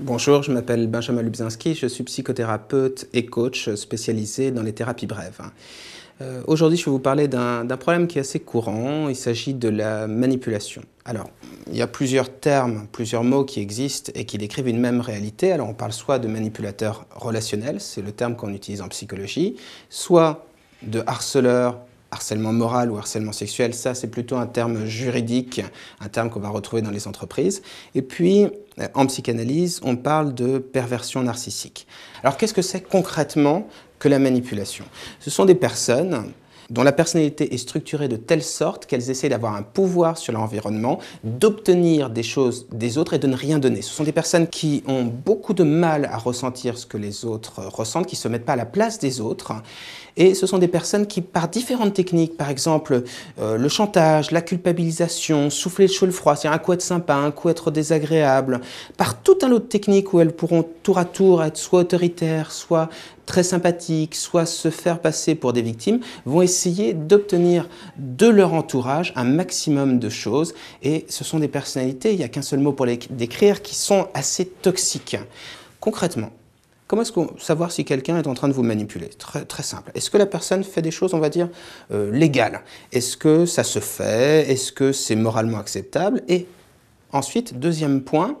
Bonjour, je m'appelle Benjamin Lubzinski, je suis psychothérapeute et coach spécialisé dans les thérapies brèves. Euh, aujourd'hui, je vais vous parler d'un problème qui est assez courant, il s'agit de la manipulation. Alors, il y a plusieurs termes, plusieurs mots qui existent et qui décrivent une même réalité. Alors, on parle soit de manipulateur relationnel, c'est le terme qu'on utilise en psychologie, soit de harceleur harcèlement moral ou harcèlement sexuel, ça c'est plutôt un terme juridique, un terme qu'on va retrouver dans les entreprises. Et puis, euh, en psychanalyse, on parle de perversion narcissique. Alors qu'est-ce que c'est concrètement que la manipulation Ce sont des personnes dont la personnalité est structurée de telle sorte qu'elles essaient d'avoir un pouvoir sur l'environnement, d'obtenir des choses des autres et de ne rien donner. Ce sont des personnes qui ont beaucoup de mal à ressentir ce que les autres ressentent, qui ne se mettent pas à la place des autres. Et ce sont des personnes qui, par différentes techniques, par exemple euh, le chantage, la culpabilisation, souffler chaud le froid, c'est-à-dire un coup être sympa, un coup être désagréable, par tout un lot de techniques où elles pourront tour à tour être soit autoritaires, soit très sympathiques, soit se faire passer pour des victimes, vont essayer d'obtenir de leur entourage un maximum de choses. Et ce sont des personnalités, il n'y a qu'un seul mot pour les décrire, qui sont assez toxiques. Concrètement, Comment est-ce qu'on savoir si quelqu'un est en train de vous manipuler très, simple. Est-ce que la personne fait des choses, on va dire, euh, légales Est-ce que ça se fait Est-ce que c'est moralement acceptable Et ensuite, deuxième point,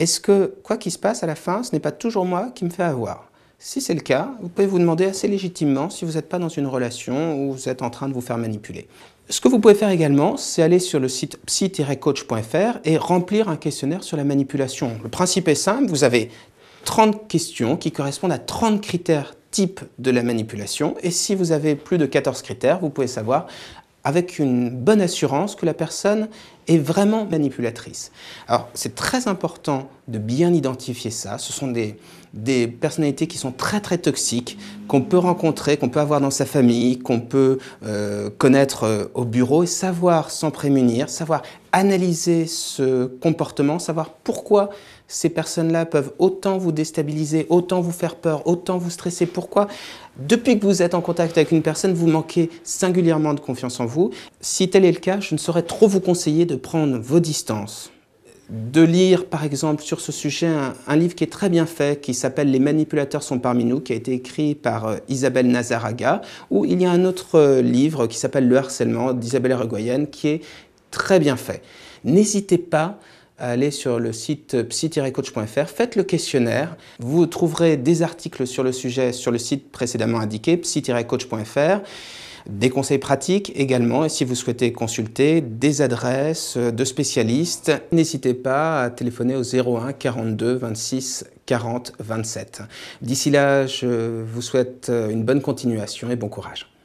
est-ce que quoi qu'il se passe à la fin, ce n'est pas toujours moi qui me fais avoir si c'est le cas, vous pouvez vous demander assez légitimement si vous n'êtes pas dans une relation où vous êtes en train de vous faire manipuler. Ce que vous pouvez faire également, c'est aller sur le site psy-coach.fr et remplir un questionnaire sur la manipulation. Le principe est simple, vous avez 30 questions qui correspondent à 30 critères types de la manipulation. Et si vous avez plus de 14 critères, vous pouvez savoir avec une bonne assurance que la personne est vraiment manipulatrice. Alors c'est très important de bien identifier ça. Ce sont des, des personnalités qui sont très très toxiques, qu'on peut rencontrer, qu'on peut avoir dans sa famille, qu'on peut euh, connaître euh, au bureau et savoir s'en prémunir, savoir analyser ce comportement, savoir pourquoi ces personnes-là peuvent autant vous déstabiliser, autant vous faire peur, autant vous stresser, pourquoi depuis que vous êtes en contact avec une personne, vous manquez singulièrement de confiance en vous. Si tel est le cas, je ne saurais trop vous conseiller de prendre vos distances de lire par exemple sur ce sujet un, livre qui est très bien fait, qui s'appelle Les manipulateurs sont parmi nous, qui a été écrit par euh, Isabelle Nazaraga, ou il y a un autre euh, livre qui s'appelle Le harcèlement d'Isabelle Regoyenne, qui est très bien fait. N'hésitez pas à aller sur le site psy-coach.fr, faites le questionnaire. Vous trouverez des articles sur le sujet sur le site précédemment indiqué, psy-coach.fr des conseils pratiques également et si vous souhaitez consulter des adresses de spécialistes, n'hésitez pas à téléphoner au 01 42 26 40 27. D'ici là, je vous souhaite une bonne continuation et bon courage.